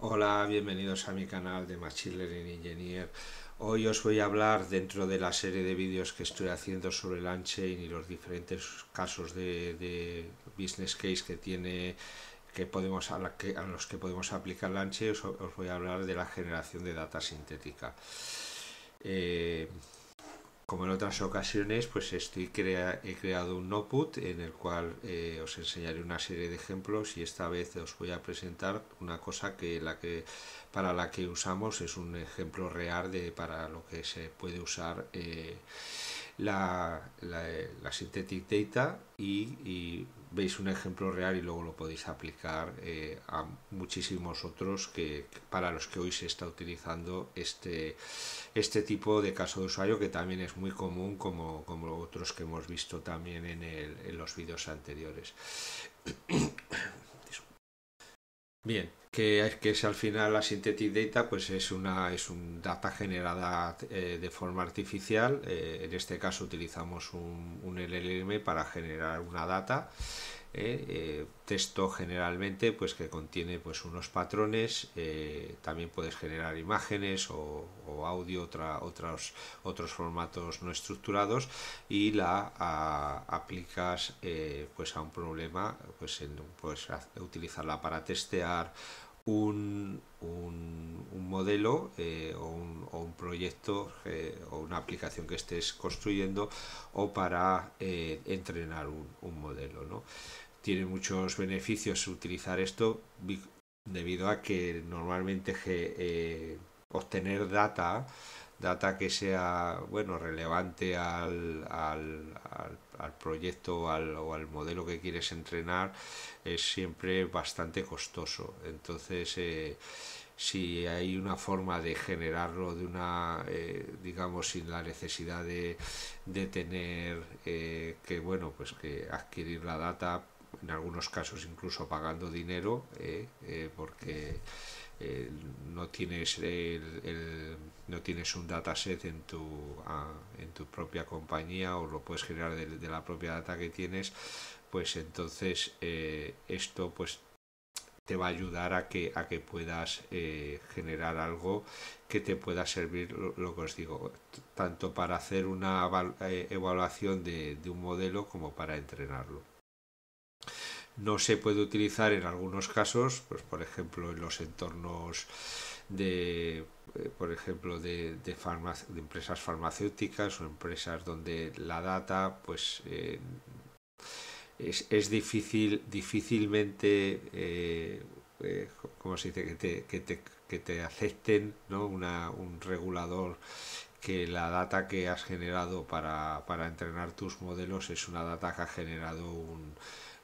Hola, bienvenidos a mi canal de Machine Learning Engineer. Hoy os voy a hablar dentro de la serie de vídeos que estoy haciendo sobre el y los diferentes casos de, business case que tiene que podemos a, que, a los que podemos aplicar lanche Os, voy a hablar de la generación de data sintética. Eh, como en otras ocasiones, pues estoy he creado un notebook en el cual eh, os enseñaré una serie de ejemplos y esta vez os voy a presentar una cosa que, la que para la que usamos es un ejemplo real de para lo que se puede usar eh, la, la, Synthetic Data y, veis un ejemplo real y luego lo podéis aplicar eh, a muchísimos otros que, para los que hoy se está utilizando este, este tipo de caso de usuario que también es muy común como, como otros que hemos visto también en, en los vídeos anteriores. Bien, que es que al final la synthetic data pues es una es un data generada eh, de forma artificial eh, en este caso utilizamos un LLM para generar una data ¿eh? Eh, texto generalmente pues que contiene pues unos patrones eh, también puedes generar imágenes o, audio otra, otros, otros formatos no estructurados y la aplicas pues a un problema pues, en, pues, utilizarla para testear un, un, modelo eh, o, un, proyecto eh, o una aplicación que estés construyendo o para eh, entrenar un, modelo. ¿no? Tiene muchos beneficios utilizar esto debido a que normalmente obtener data data que sea bueno relevante al, al al proyecto o al, modelo que quieres entrenar es siempre bastante costoso. Entonces, eh, si hay una forma de generarlo de una, eh, digamos, sin la necesidad de, tener eh, que, bueno, pues que adquirir la data, en algunos casos incluso pagando dinero, porque no tienes el no tienes un dataset en tu, ah, en tu propia compañía o lo puedes generar de, la propia data que tienes, pues entonces eh, esto pues te va a ayudar a que, a que puedas eh, generar algo que te pueda servir, lo, que os digo, tanto para hacer una eh, evaluación de, de un modelo como para entrenarlo no se puede utilizar en algunos casos, pues por ejemplo en los entornos de eh, por ejemplo de, de, de empresas farmacéuticas o empresas donde la data pues eh, es, es, difícil difícilmente eh, eh, ¿cómo se dice? Que te, que te, que te acepten ¿no? Una, un regulador que la data que has generado para, para entrenar tus modelos es una data que ha generado un,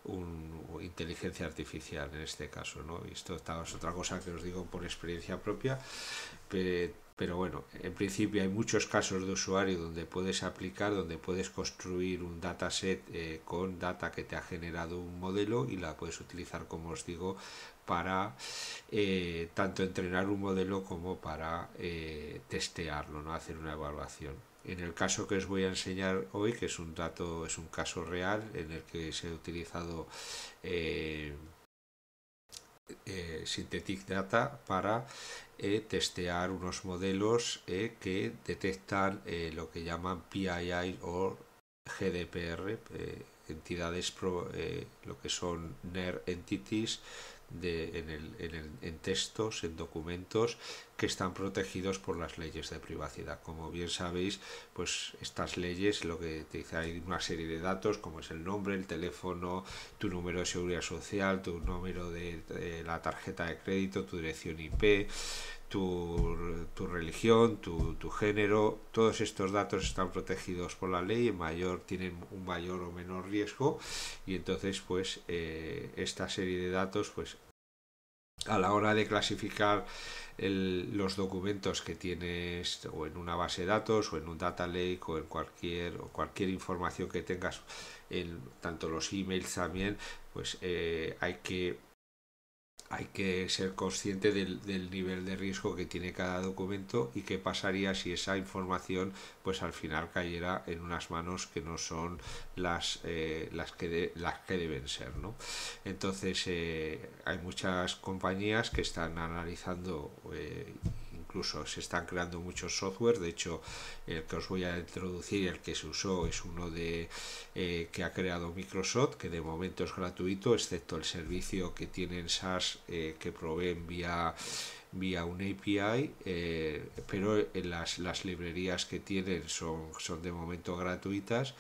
un, inteligencia artificial en este caso. ¿no? Esto es otra cosa que os digo por experiencia propia, pero bueno, en principio hay muchos casos de usuario donde puedes aplicar, donde puedes construir un dataset eh, con data que te ha generado un modelo y la puedes utilizar, como os digo, para eh, tanto entrenar un modelo como para eh, testearlo, ¿no? hacer una evaluación. En el caso que os voy a enseñar hoy, que es un dato, es un caso real en el que se ha utilizado eh, eh, Synthetic Data para eh, testear unos modelos que detectan lo que llaman PII o GDPR, entidades, lo que son NER entities en, textos, en documentos que están protegidos por las leyes de privacidad. Como bien sabéis, pues estas leyes lo que te dice hay una serie de datos como es el nombre, el teléfono, tu número de seguridad social, tu número de, la tarjeta de crédito, tu dirección IP, tu, tu, religión, tu, tu, género, todos estos datos están protegidos por la ley, mayor tienen un mayor o menor riesgo y entonces pues eh, esta serie de datos pues a la hora de clasificar los documentos que tienes o en una base de datos o en un data lake o en cualquier o cualquier información que tengas en tanto los emails también pues eh, hay que hay que ser consciente del, nivel de riesgo que tiene cada documento y qué pasaría si esa información pues al final cayera en unas manos que no son las, eh, las, que, las que deben ser. ¿no? Entonces eh, hay muchas compañías que están analizando eh, incluso se están creando muchos software, de hecho el que os voy a introducir, el que se usó es uno de eh, que ha creado Microsoft, que de momento es gratuito, excepto el servicio que tienen sas eh, que proveen vía vía un API, eh, pero en las, las, librerías que tienen son, son de momento gratuitas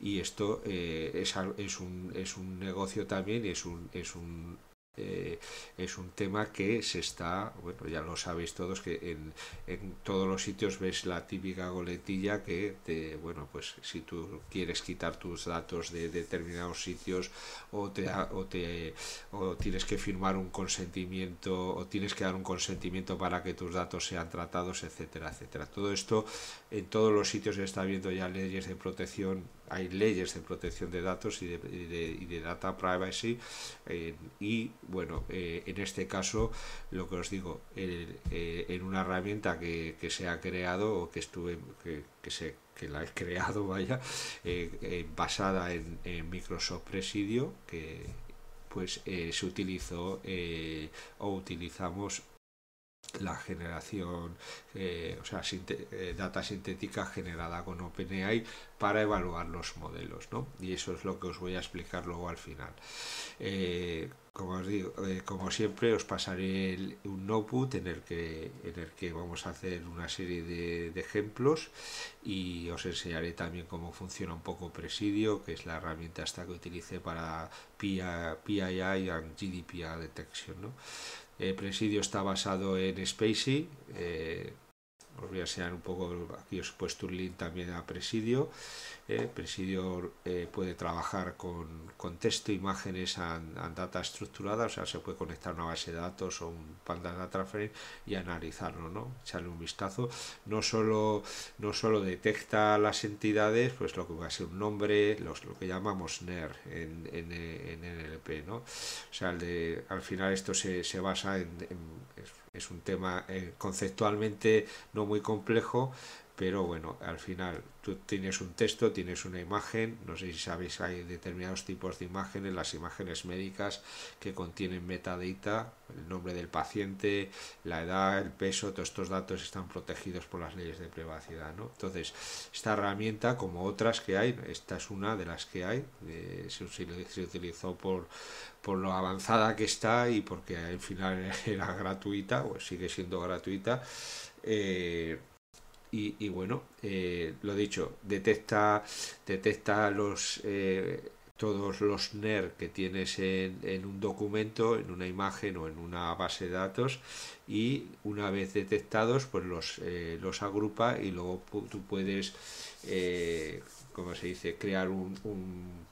y esto es, es, un, es un negocio también, es un, es un eh, es un tema que se está, bueno, ya lo sabéis todos, que en, todos los sitios ves la típica goletilla que, te, bueno, pues si tú quieres quitar tus datos de determinados sitios o, te, o, o tienes que firmar un consentimiento o tienes que dar un consentimiento para que tus datos sean tratados, etcétera, etcétera. Todo esto en todos los sitios está viendo ya leyes de protección hay leyes de protección de datos y de, data privacy eh, y bueno eh, en este caso lo que os digo eh, en una herramienta que, se ha creado o que estuve que, se que la he creado vaya basada en, en, Microsoft Presidio que pues se utilizó o utilizamos la generación, eh, o sea, eh, data sintética generada con OpenAI para evaluar los modelos, ¿no? Y eso es lo que os voy a explicar luego al final. Eh, como os digo, como siempre, os pasaré un notebook en el, que, en el que vamos a hacer una serie de, ejemplos y os enseñaré también cómo funciona un poco Presidio, que es la herramienta esta que utilicé para PII, y GDPR Detection, ¿no? Eh, Presidio está basado en Spacey, eh, os voy a enseñar un poco, aquí os he puesto un link también a Presidio. Eh, Presidio eh, puede trabajar con, con, texto, imágenes and, data estructurada, o sea, se puede conectar a una base de datos o un pandas data y analizarlo, ¿no? Echarle un vistazo. No solo, no solo detecta las entidades, pues lo que va a ser un nombre, los, lo que llamamos NER en, NLP, ¿no? O sea, al final esto se, basa en es un tema eh, conceptualmente no muy complejo, pero bueno, al final tú tienes un texto, tienes una imagen, no sé si sabéis, hay determinados tipos de imágenes, las imágenes médicas que contienen metadata, el nombre del paciente, la edad, el peso, todos estos datos están protegidos por las leyes de privacidad, ¿no? Entonces, esta herramienta, como otras que hay, esta es una de las que hay, se, utilizó por, por lo avanzada que está y porque al final era gratuita, o sigue siendo gratuita, eh, y, bueno, eh, lo dicho, detecta, detecta los, eh, todos los NER que tienes en, un documento, en una imagen o en una base de datos y una vez detectados pues los, eh, los agrupa y luego tú puedes, como se dice, crear un, un,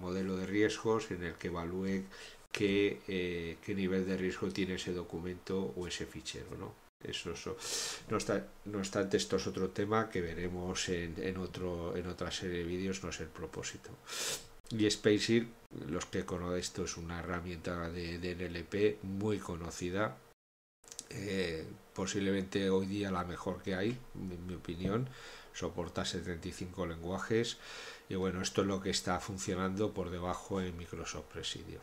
modelo de riesgos en el que evalúe qué, qué, nivel de riesgo tiene ese documento o ese fichero, ¿no? Eso, No, obstante, esto es otro tema que veremos en, en, otro, en otra serie de vídeos, no es el propósito. Y Spacer, los que conocen esto, es una herramienta de, NLP muy conocida, eh, posiblemente hoy día la mejor que hay, en mi opinión. Soporta 75 lenguajes y bueno, esto es lo que está funcionando por debajo en Microsoft Presidio.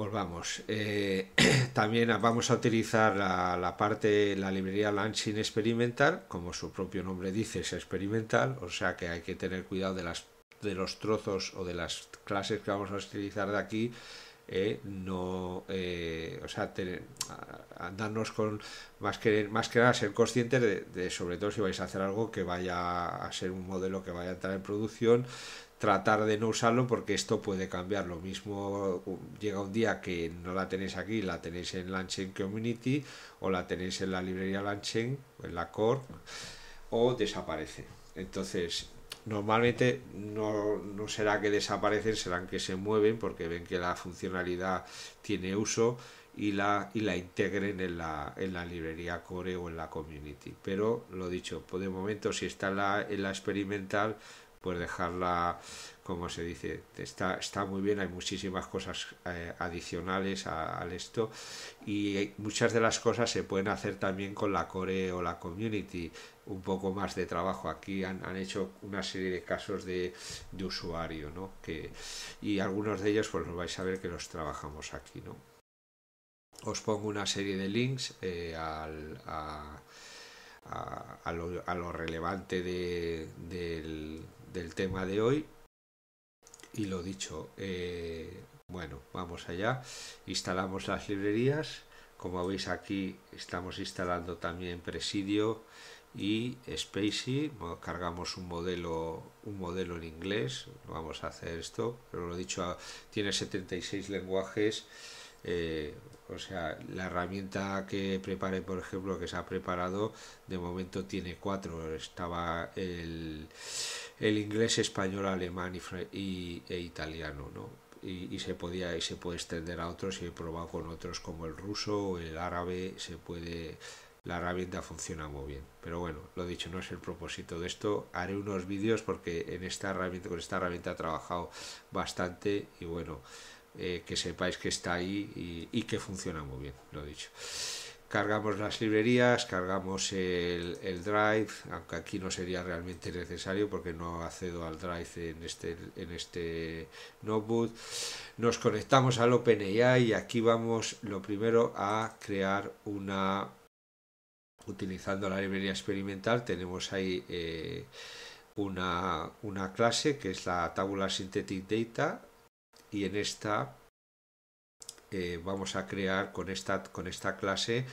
Volvamos. Pues eh, también vamos a utilizar la, parte, la librería Launching Experimental, como su propio nombre dice, es experimental, o sea que hay que tener cuidado de, las, de los trozos o de las clases que vamos a utilizar de aquí, eh, no, eh, o sea, tener, andarnos con, más que, más que nada, ser conscientes de, sobre todo si vais a hacer algo que vaya a ser un modelo que vaya a entrar en producción, tratar de no usarlo porque esto puede cambiar. Lo mismo llega un día que no la tenéis aquí, la tenéis en Lanchen Community o la tenéis en la librería o en la Core, o desaparece. Entonces, normalmente no, no será que desaparecen, serán que se mueven porque ven que la funcionalidad tiene uso y la, y la integren en la, en la librería core o en la community. Pero lo dicho, de momento si está la, en la experimental pues dejarla, como se dice, está, está muy bien, hay muchísimas cosas eh, adicionales al esto y muchas de las cosas se pueden hacer también con la core o la community, un poco más de trabajo. Aquí han, han hecho una serie de casos de, de, usuario, ¿no? Que, y algunos de ellos pues los vais a ver que los trabajamos aquí, ¿no? Os pongo una serie de links eh, al, a, a, a, lo, a, lo, relevante de, del del tema de hoy. Y lo dicho, eh, bueno, vamos allá. Instalamos las librerías. Como veis aquí estamos instalando también Presidio y Spacey. Cargamos un modelo, un modelo en inglés. Vamos a hacer esto. Pero lo dicho, tiene 76 lenguajes. Eh, o sea, la herramienta que prepare, por ejemplo, que se ha preparado, de momento tiene cuatro. Estaba el el inglés, español, alemán y, e italiano, ¿no? Y, se podía y se puede extender a otros y he probado con otros como el ruso o el árabe, se puede la herramienta funciona muy bien. Pero bueno, lo dicho, no es el propósito de esto. Haré unos vídeos porque en esta herramienta, con esta herramienta he trabajado bastante y bueno, eh, que sepáis que está ahí y, y que funciona muy bien, lo dicho cargamos las librerías, cargamos el, Drive, aunque aquí no sería realmente necesario porque no accedo al Drive en este, en este notebook. Nos conectamos al OpenAI y aquí vamos lo primero a crear una... Utilizando la librería experimental tenemos ahí eh, una, clase que es la tabula Synthetic Data y en esta eh, vamos a crear con esta, con esta clase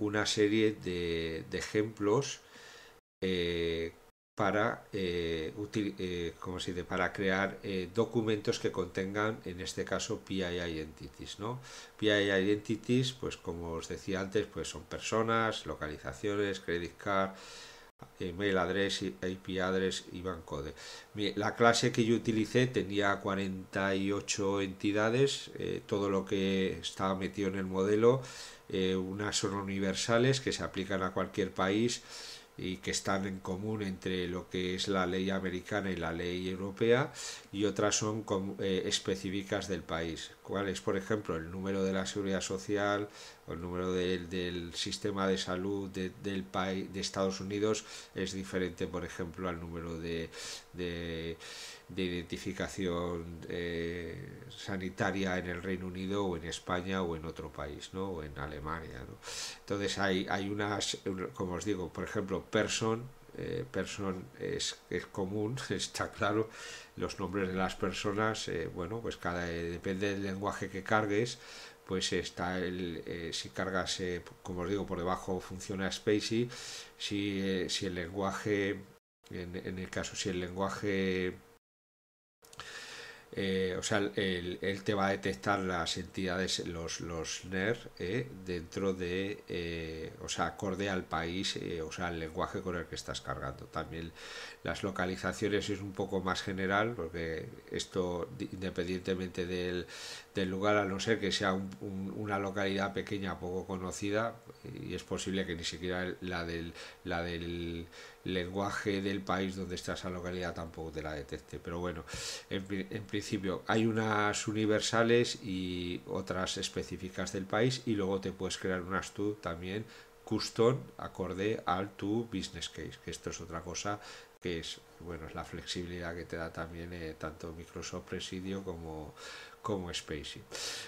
una serie de, ejemplos eh, para, eh, para crear documentos que contengan, en este caso, pii entities ¿no? PI Identities, pues como os decía antes, pues son personas, localizaciones, credit card, email address, IP address y bancode. La clase que yo utilicé tenía 48 entidades, eh, todo lo que estaba metido en el modelo, eh, unas son universales que se aplican a cualquier país y que están en común entre lo que es la ley americana y la ley europea y otras son eh, específicas del país. ¿Cuál es, por ejemplo, el número de la seguridad social o el número del sistema de salud de, del país de Estados Unidos es diferente, por ejemplo, al número de de identificación eh, sanitaria en el Reino Unido o en España o en otro país, ¿no? o en Alemania. ¿no? Entonces hay, hay unas, como os digo, por ejemplo, person, eh, person es, común, está claro, los nombres de las personas, eh, bueno, pues cada, depende del lenguaje que cargues, pues está el, si cargas, como os digo, por debajo funciona Spacey, si, si el lenguaje, en, en, el caso, si el lenguaje eh, o sea, él, te va a detectar las entidades, los, los NER, eh, dentro de, eh, o sea, acorde al país, o sea, el lenguaje con el que estás cargando. También las localizaciones es un poco más general, porque esto, independientemente del, del este lugar, a no ser que sea una localidad pequeña, poco conocida, y es posible que ni siquiera la del, la del lenguaje del país donde está esa localidad tampoco te la detecte. Pero bueno, en, principio hay unas universales y otras específicas del país, y luego te puedes crear unas tú también custom acorde al tu business case, que esto es otra cosa que es, bueno, es la flexibilidad que te da también eh, tanto Microsoft Presidio como como spacing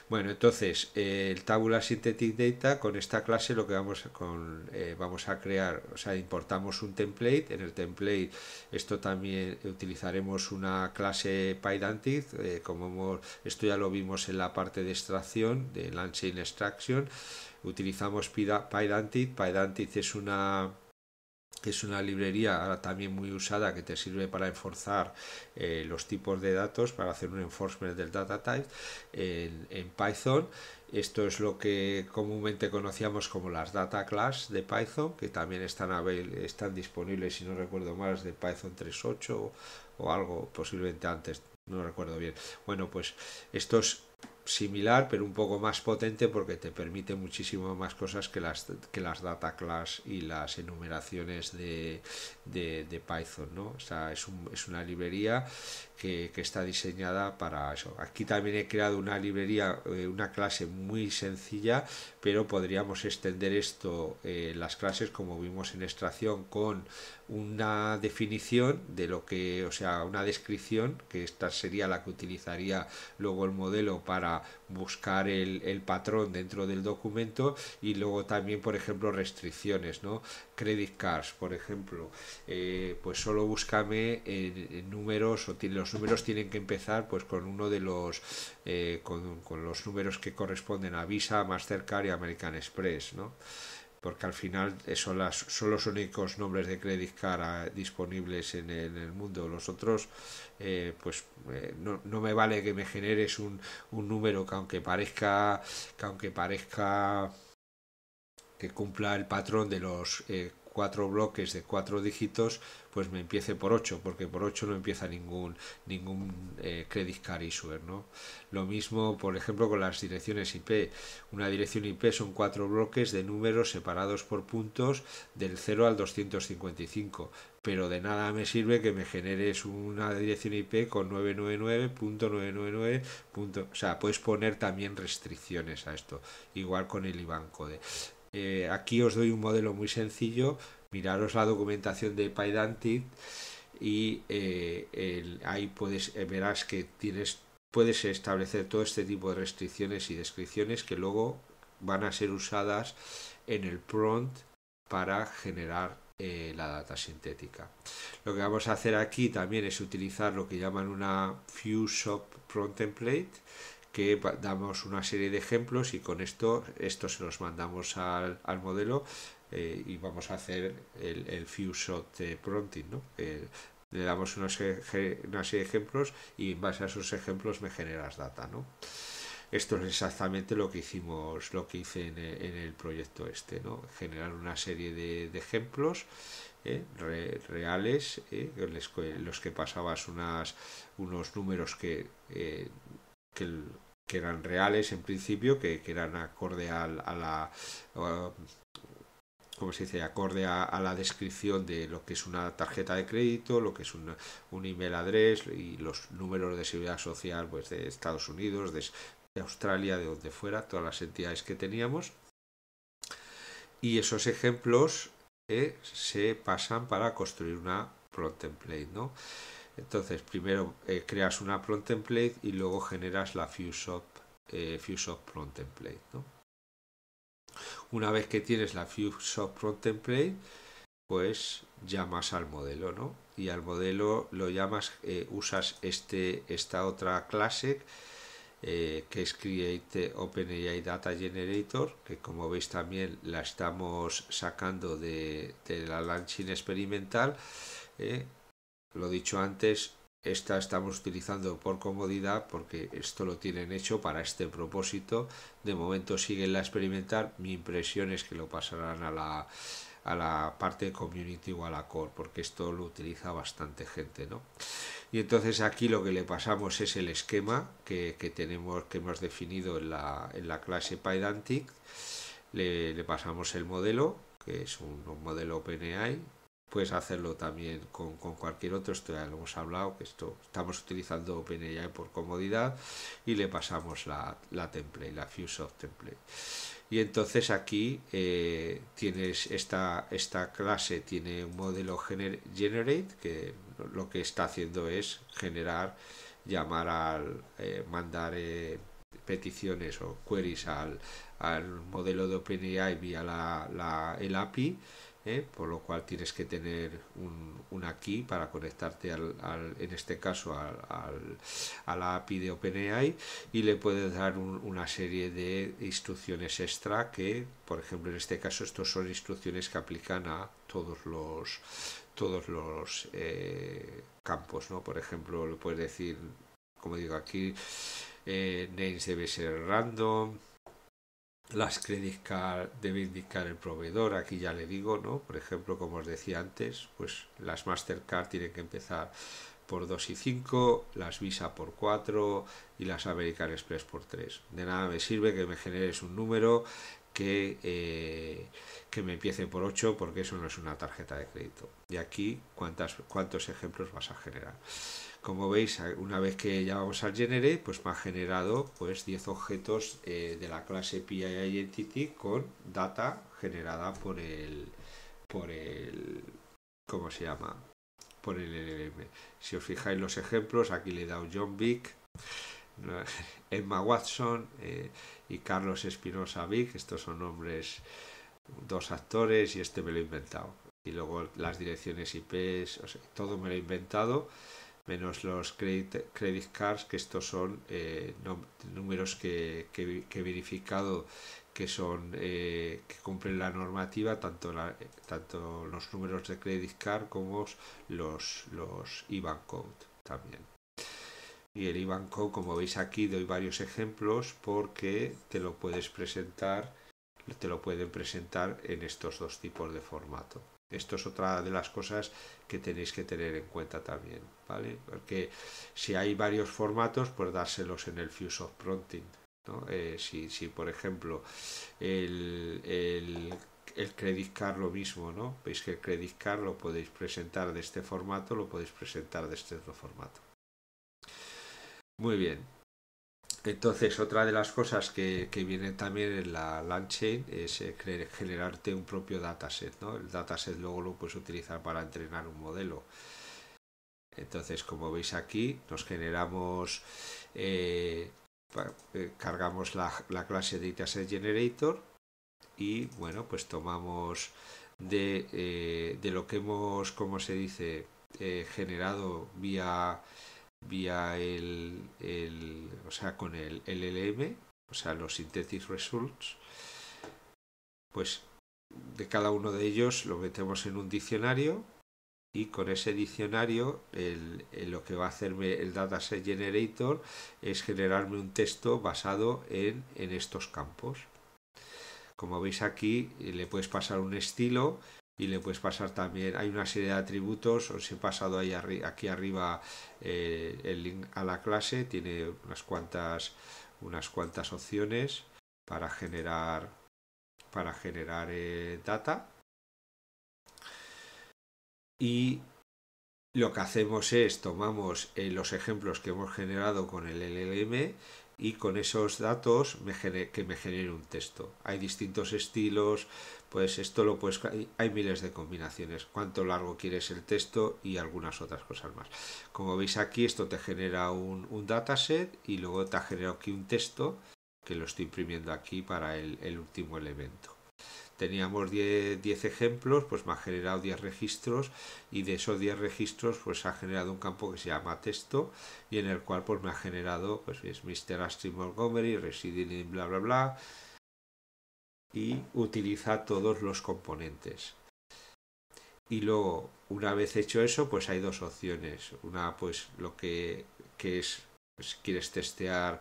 Bueno, entonces eh, el Tabula Synthetic Data con esta clase lo que vamos a, con, eh, vamos a crear, o sea, importamos un template. En el template esto también utilizaremos una clase PyDantic, eh, como esto ya lo vimos en la parte de extracción, de in Extraction. Utilizamos PyDantic. PyDantic es una es una librería ahora también muy usada que te sirve para enforzar eh, los tipos de datos, para hacer un enforcement del data type en, Python. Esto es lo que comúnmente conocíamos como las data class de Python, que también están, están disponibles, si no recuerdo mal, de Python 3.8 o algo posiblemente antes, no recuerdo bien. Bueno, pues estos similar, pero un poco más potente porque te permite muchísimo más cosas que las, que las data class y las enumeraciones de, de, Python, ¿no? sea, es, un, es una librería que, está diseñada para eso. Aquí también he creado una librería, eh, una clase muy sencilla, pero podríamos extender esto, eh, las clases, como vimos en extracción, con una definición de lo que, o sea, una descripción, que esta sería la que utilizaría luego el modelo para buscar el, patrón dentro del documento y luego también por ejemplo restricciones no credit cards por ejemplo eh, pues solo búscame números o los números tienen que empezar pues con uno de los eh, con, los números que corresponden a Visa Mastercard y American Express no porque al final eh, son, las, son los únicos nombres de credit card ah, disponibles en el, mundo. Los otros, eh, pues eh, no, me vale que me generes un, un número que aunque parezca, que aunque parezca que cumpla el patrón de los cuatro bloques de cuatro dígitos, pues me empiece por 8, porque por 8 no empieza ningún, ningún eh, credit card issuer. ¿no? Lo mismo, por ejemplo, con las direcciones IP. Una dirección IP son cuatro bloques de números separados por puntos del 0 al 255, pero de nada me sirve que me generes una dirección IP con 999.999. O sea, puedes poner también restricciones a esto, igual con el IBAN Code. Eh, aquí os doy un modelo muy sencillo. Miraros la documentación de PyDantic y eh, ahí eh, verás que tienes, puedes establecer todo este tipo de restricciones y descripciones que luego van a ser usadas en el prompt para generar la data sintética. Lo que vamos a hacer aquí también es utilizar lo que llaman una of Prompt Template damos una serie de ejemplos y con esto, esto se los mandamos al, modelo eh, y vamos a hacer el, el few shot prompting, ¿no? le damos una serie, de ejemplos y en base a esos ejemplos me generas data, ¿no? Esto es exactamente lo que hicimos, lo que hice en, el proyecto este, ¿no? Generar una serie de, ejemplos ¿eh? reales, en ¿eh? los que pasabas unas, unos números que, que que eran reales en principio, que, eran acorde a, la... Uh, se acorde a, la descripción de lo que es una tarjeta de crédito, lo que es un email address y los números de seguridad social pues, de Estados Unidos, de, Australia, de donde fuera, todas las entidades que teníamos. Y esos ejemplos eh, se pasan para construir una plot template, ¿no? Entonces, primero eh, creas una prompt template y luego generas la Fuseop, eh, template. Una vez que tienes la Fuseop prompt template, pues llamas al modelo, ¿no? Y al modelo lo llamas, eh, usas este, esta otra clase eh, que es Create OpenAI Data Generator, que como veis también la estamos sacando de, la launching experimental. Lo dicho antes, esta estamos utilizando por comodidad porque esto lo tienen hecho para este propósito. De momento siguen la experimental. Mi impresión es que lo pasarán a la, a la parte de community o a la core porque esto lo utiliza bastante gente. ¿no? Y entonces aquí lo que le pasamos es el esquema que, tenemos, que hemos definido en la, en la clase PyDantic. Le, pasamos el modelo, que es un, modelo OpenAI, puedes hacerlo también con, cualquier otro. Esto ya lo hemos hablado, que esto estamos utilizando OpenAI por comodidad y le pasamos la, template, la of template. Y entonces aquí eh, tienes esta, esta clase, tiene un modelo generate, que lo que está haciendo es generar, llamar al, eh, mandar eh, peticiones o queries al, modelo de OpenAI vía la, el API ¿eh? por lo cual tienes que tener un, aquí para conectarte al, en este caso a la API de OpenAI y le puedes dar una serie de instrucciones extra que por ejemplo en este caso estos son instrucciones que aplican a todos los todos los eh, campos no por ejemplo le puedes decir como digo aquí eh, names debe ser random las Card debe indicar el proveedor, aquí ya le digo, ¿no? Por ejemplo, como os decía antes, pues las Mastercard tienen que empezar por 2 y 5, las Visa por 4 y las American Express por 3. De nada me sirve que me generes un número que, eh, que me empiece por 8 porque eso no es una tarjeta de crédito. Y aquí, ¿cuántas, ¿cuántos ejemplos vas a generar? Como veis, una vez que llamamos al genere, pues me ha generado pues 10 objetos eh, de la clase PI Identity con data generada por el, por el, ¿cómo se llama? Por el NLM. Si os fijáis los ejemplos, aquí le he dado John Vick, Emma Watson eh, y Carlos Espinosa Vick. Estos son nombres, dos actores y este me lo he inventado. Y luego las direcciones IP, todo me lo he inventado menos los credit, cards, que estos son eh, números que, he verificado que son eh, que cumplen la normativa, tanto, tanto los números de credit card como los, los IBAN code también. Y el IBAN code, como veis aquí, doy varios ejemplos porque te lo puedes presentar, te lo pueden presentar en estos dos tipos de formato. Esto es otra de las cosas que tenéis que tener en cuenta también, ¿vale? Porque si hay varios formatos, pues dárselos en el Fuse of Prompting. ¿no? Eh, si, por ejemplo, el, el, el, Credit Card lo mismo, ¿no? Veis que el Credit Card lo podéis presentar de este formato, lo podéis presentar de este otro formato. Muy bien, entonces, otra de las cosas que, que vienen también en la LangChain es eh, generarte un propio dataset, El dataset luego lo puedes utilizar para entrenar un modelo. Entonces, como veis aquí, nos generamos, eh, eh, cargamos la, clase Dataset Generator y, bueno, pues tomamos de, de lo que hemos, como se dice, generado vía vía el, o sea, con el LLM, o sea, los Synthetic Results, pues de cada uno de ellos lo metemos en un diccionario y con ese diccionario el, lo que va a hacerme el Dataset Generator es generarme un texto basado en, en estos campos. Como veis aquí, le puedes pasar un estilo y le puedes pasar también, hay una serie de atributos, os he pasado aquí arriba eh, el link a la clase, tiene unas cuantas, unas cuantas opciones para generar, para generar eh, data. Y lo que hacemos es tomamos eh, los ejemplos que hemos generado con el LLM y con esos datos me que me genere un texto. Hay distintos estilos, pues esto lo puedes... Hay miles de combinaciones, cuánto largo quieres el texto y algunas otras cosas más. Como veis aquí, esto te genera un, dataset y luego te ha generado aquí un texto que lo estoy imprimiendo aquí para el último elemento teníamos 10, ejemplos, pues me ha generado 10 registros y de esos 10 registros pues ha generado un campo que se llama texto y en el cual pues me ha generado pues es Mr. Astrid Montgomery, Resident bla bla bla y utiliza todos los componentes. Y luego, una vez hecho eso, pues hay dos opciones. Una pues lo que, que es, pues, quieres testear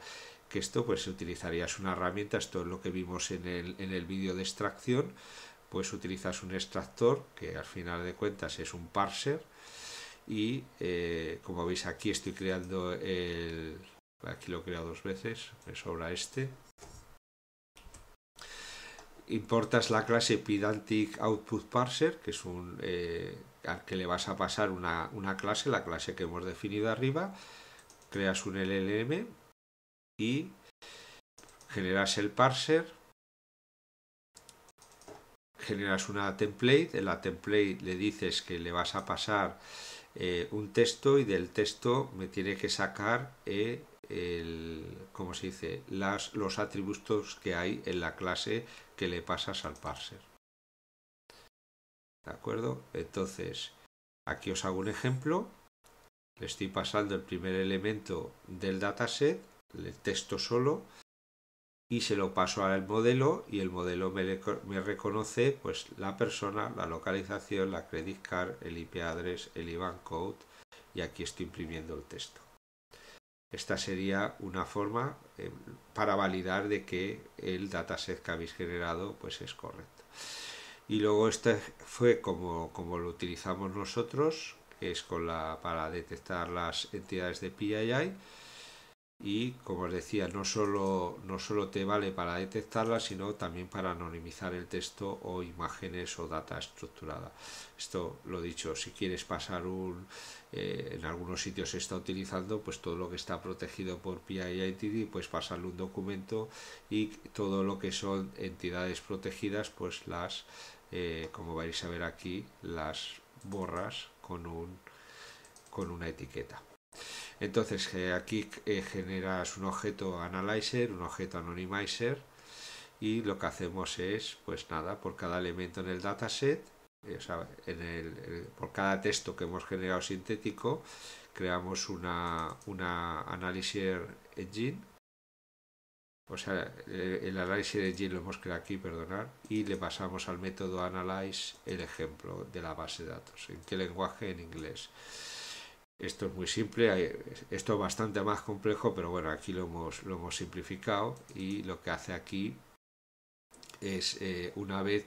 que esto pues utilizarías una herramienta, esto es lo que vimos en el, vídeo de extracción, pues utilizas un extractor que al final de cuentas es un parser y eh, como veis aquí estoy creando el, aquí lo he creado dos veces, me sobra este, importas la clase Pydantic Output Parser, que es un eh, al que le vas a pasar una, una, clase, la clase que hemos definido arriba, creas un LLM y generas el parser, generas una template, en la template le dices que le vas a pasar eh, un texto y del texto me tiene que sacar eh, el, ¿cómo se dice? Las, los atributos que hay en la clase que le pasas al parser. ¿De acuerdo? Entonces, aquí os hago un ejemplo. Le estoy pasando el primer elemento del dataset el texto solo y se lo paso al modelo y el modelo me, reconoce pues la persona, la localización, la credit card, el IP address, el IBAN code y aquí estoy imprimiendo el texto. Esta sería una forma em, para validar de que el dataset que habéis generado pues es correcto. Y luego este fue como, lo utilizamos nosotros, es con la, para detectar las entidades de PII y como os decía no solo, no solo te vale para detectarla sino también para anonimizar el texto o imágenes o data estructurada esto lo dicho si quieres pasar un eh, en algunos sitios se está utilizando pues todo lo que está protegido por PIITD pues pasarle un documento y todo lo que son entidades protegidas pues las eh, como vais a ver aquí las borras con un con una etiqueta entonces eh, aquí eh, generas un objeto analyzer, un objeto anonymizer y lo que hacemos es, pues nada, por cada elemento en el dataset, eh, o sea, por cada texto que hemos generado sintético, creamos una, una analyzer engine o sea, el analyzer engine lo hemos creado aquí, perdonar, y le pasamos al método analyze el ejemplo de la base de datos. ¿En qué lenguaje? En inglés. Esto es muy simple, esto es bastante más complejo, pero bueno, aquí lo hemos, simplificado y lo que hace aquí es eh, una vez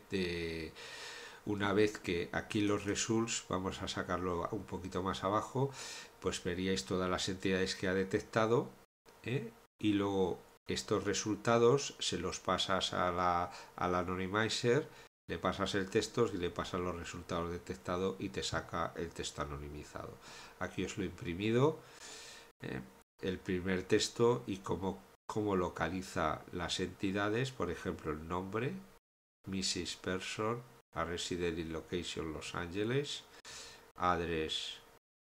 una vez que aquí los results vamos a sacarlo un poquito más abajo pues veríais todas las entidades que ha detectado ¿eh? y luego estos resultados se los pasas al anonymizer le pasas el texto y le pasas los resultados detectados y te saca el texto anonimizado. Aquí os lo he imprimido, eh, el primer texto y cómo, cómo localiza las entidades, por ejemplo, el nombre, Mrs. Person, a Resident in Location Los ángeles address,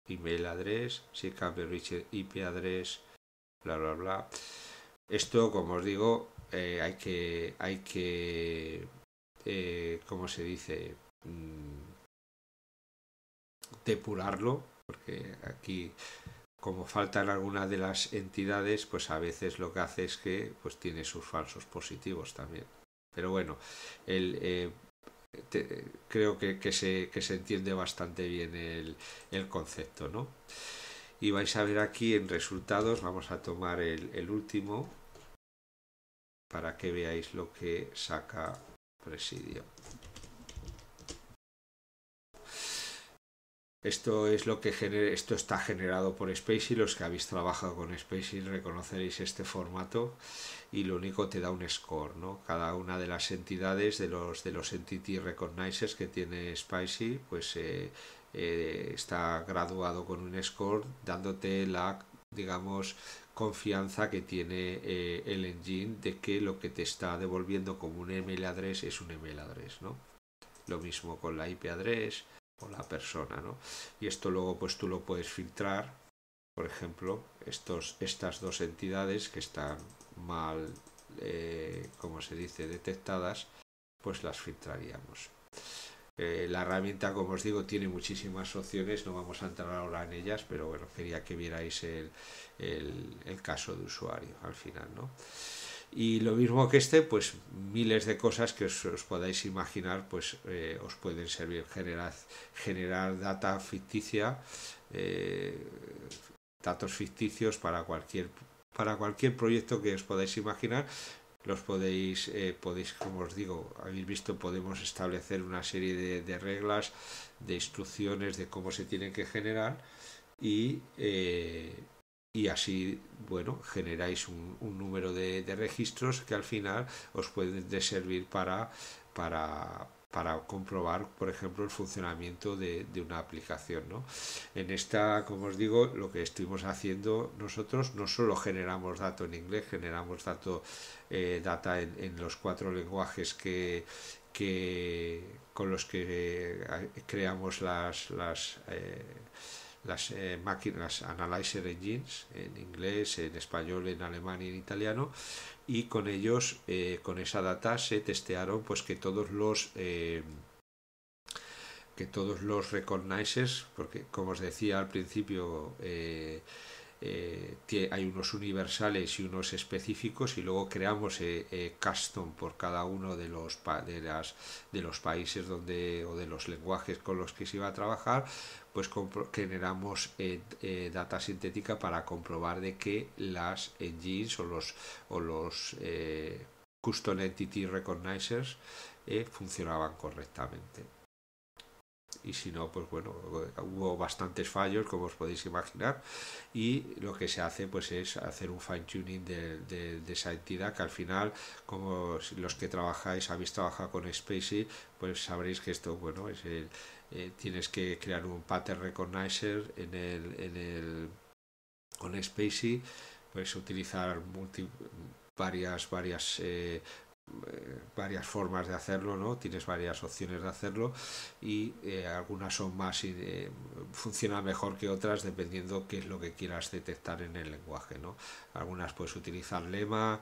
email address, si cambia Richard IP address, bla bla bla. Esto, como os digo, eh, hay, que, hay que eh, como se dice? Mm, depurarlo, porque aquí como faltan algunas de las entidades, pues a veces lo que hace es que pues tiene sus falsos positivos también. Pero bueno, el, eh, creo que, que, se, que, se, entiende bastante bien el, concepto, ¿no? Y vais a ver aquí en resultados, vamos a tomar el, el último para que veáis lo que saca Presidio. Esto es lo que genera, esto está generado por Spacey. Los que habéis trabajado con Spacey reconoceréis este formato y lo único te da un score, ¿no? Cada una de las entidades de los de los entity recognizers que tiene Spacey, pues eh, eh, está graduado con un score, dándote la digamos confianza que tiene eh, el engine de que lo que te está devolviendo como un email address es un email address, ¿no? Lo mismo con la IP address o la persona, ¿no? Y esto luego pues tú lo puedes filtrar, por ejemplo, estos, estas dos entidades que están mal, eh, como se dice, detectadas, pues las filtraríamos. Eh, la herramienta, como os digo, tiene muchísimas opciones, no vamos a entrar ahora en ellas, pero bueno, quería que vierais el, caso de usuario al final, ¿no? Y lo mismo que este, pues miles de cosas que os, podáis imaginar, pues eh, os pueden servir. Generar, generar data ficticia, eh, datos ficticios para cualquier, para cualquier proyecto que os podáis imaginar, los podéis, eh, podéis, como os digo, habéis visto, podemos establecer una serie de, reglas, de instrucciones de cómo se tienen que generar y, eh, y así, bueno, generáis un, número de, de, registros que al final os pueden servir para, para, para comprobar, por ejemplo, el funcionamiento de, una aplicación. ¿no? En esta, como os digo, lo que estuvimos haciendo nosotros no solo generamos datos en inglés, generamos dato, eh, data en, los cuatro lenguajes que, con los que eh, creamos las, las eh, las eh, máquinas Analyzer Engines en inglés, en español, en alemán y en italiano y con ellos, eh, con esa data se testearon pues que todos los eh, que todos los recognizers, porque como os decía al principio que eh, hay unos universales y unos específicos y luego creamos eh, eh, custom por cada uno de los, de, los países donde o de los lenguajes con los que se iba a trabajar pues generamos data sintética para comprobar de que las engines o los, o los custom entity recognizers funcionaban correctamente y si no, pues bueno, hubo bastantes fallos, como os podéis imaginar, y lo que se hace pues es hacer un fine tuning de, esa entidad que al final, como los que trabajáis, habéis trabajado con Spacey, pues sabréis que esto, bueno, es eh, tienes que crear un pattern recognizer en el, en el con Spacey, puedes utilizar varias, varias eh, eh, varias formas de hacerlo, ¿no? Tienes varias opciones de hacerlo y eh, algunas son más y eh, funcionan mejor que otras dependiendo qué es lo que quieras detectar en el lenguaje, ¿no? Algunas puedes utilizar lema,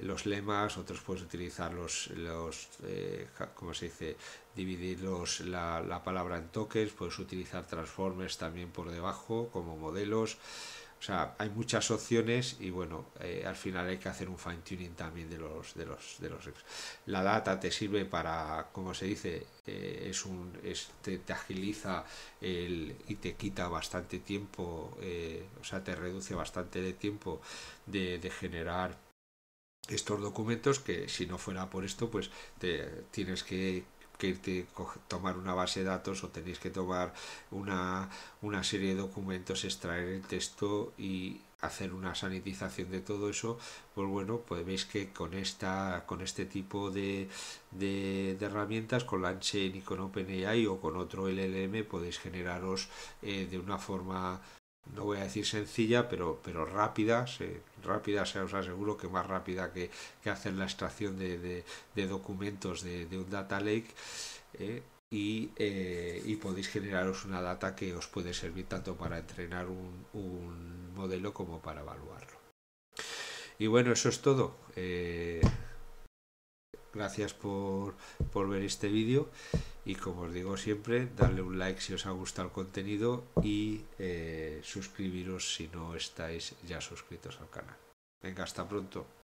los lemas, otros puedes utilizar los, los se dice? Dividir la, la palabra en toques, puedes utilizar transformes también por debajo como modelos. O sea, hay muchas opciones y bueno, eh, al final hay que hacer un fine tuning también de los de los de los La data te sirve para, como se dice, eh, es un es, te, agiliza el, y te quita bastante tiempo, eh, o sea, te reduce bastante de tiempo de, de generar estos documentos que si no fuera por esto, pues te tienes que que irte tomar una base de datos o tenéis que tomar una, una serie de documentos, extraer el texto y hacer una sanitización de todo eso, pues bueno, pues veis que con esta, con este tipo de, herramientas, con LangChain y con OpenAI o con otro LLM, podéis generaros eh, de una forma no voy a decir sencilla, pero, pero rápida, rápida, se os aseguro que más rápida que, hacer la extracción de, documentos de, un data lake. Eh, eh, y, podéis generaros una data que os puede servir tanto para entrenar un, modelo como para evaluarlo. Y bueno, eso es todo. Eh, Gracias por, ver este vídeo y como os digo siempre, darle un like si os ha gustado el contenido y eh, suscribiros si no estáis ya suscritos al canal. Venga, hasta pronto.